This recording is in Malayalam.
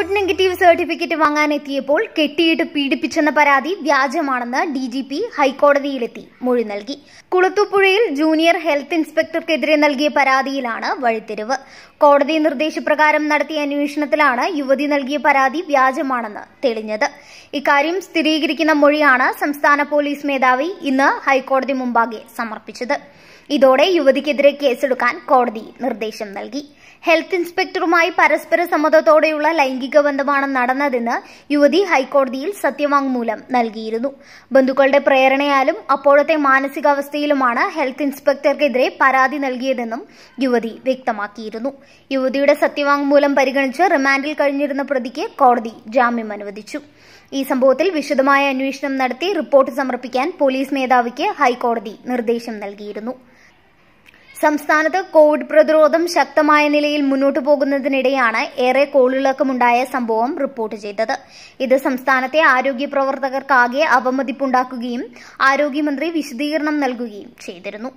കോവിഡ് നെഗറ്റീവ് സർട്ടിഫിക്കറ്റ് വാങ്ങാനെത്തിയപ്പോൾ കെട്ടിയിട്ട് പീഡിപ്പിച്ചെന്ന പരാതി വ്യാജമാണെന്ന് ഡി ജി പി ഹൈക്കോടതിയിലെത്തി മൊഴി നൽകി കുളത്തൂപ്പുഴയിൽ ജൂനിയർ ഹെൽത്ത് ഇൻസ്പെക്ടർക്കെതിരെ നൽകിയ പരാതിയിലാണ് വഴിത്തിരിവ് കോടതി നിർദ്ദേശപ്രകാരം നടത്തിയ അന്വേഷണത്തിലാണ് യുവതി നൽകിയ പരാതി വ്യാജമാണെന്ന് തെളിഞ്ഞത് ഇക്കാര്യം സ്ഥിരീകരിക്കുന്ന മൊഴിയാണ് സംസ്ഥാന പോലീസ് മേധാവി ഇന്ന് ഹൈക്കോടതി മുമ്പാകെ സമർപ്പിച്ചത് ഇതോടെ യുവതിക്കെതിരെ കേസെടുക്കാൻ കോടതി നിർദ്ദേശം നൽകി ഹെൽത്ത് ഇൻസ്പെക്ടറുമായി പരസ്പര സമ്മതത്തോടെയുള്ള ലൈംഗിക മികബന്ധമാണ് നടന്നതെന്ന് യുവതി ഹൈക്കോടതിയിൽ സത്യവാങ്മൂലം നൽകിയിരുന്നു ബന്ധുക്കളുടെ പ്രേരണയാലും അപ്പോഴത്തെ മാനസികാവസ്ഥയിലുമാണ് ഹെൽത്ത് ഇൻസ്പെക്ടർക്കെതിരെ പരാതി നൽകിയതെന്നും യുവതി വ്യക്തമാക്കിയിരുന്നു യുവതിയുടെ സത്യവാങ്മൂലം പരിഗണിച്ച് റിമാൻഡിൽ കഴിഞ്ഞിരുന്ന പ്രതിക്ക് കോടതി ജാമ്യം അനുവദിച്ചു ഈ സംഭവത്തിൽ വിശദമായ അന്വേഷണം നടത്തി റിപ്പോർട്ട് സമർപ്പിക്കാൻ പോലീസ് മേധാവിക്ക് ഹൈക്കോടതി നിർദ്ദേശം നൽകിയിരുന്നു സംസ്ഥാനത്ത് കോവിഡ് പ്രതിരോധം ശക്തമായ നിലയിൽ മുന്നോട്ടു പോകുന്നതിനിടെയാണ് ഏറെ കോളിളക്കമുണ്ടായ സംഭവം റിപ്പോർട്ട് ചെയ്തത് ഇത് സംസ്ഥാനത്തെ ആരോഗ്യ പ്രവർത്തകർക്കാകെ അവമതിപ്പുണ്ടാക്കുകയും ആരോഗ്യമന്ത്രി വിശദീകരണം നൽകുകയും ചെയ്തിരുന്നു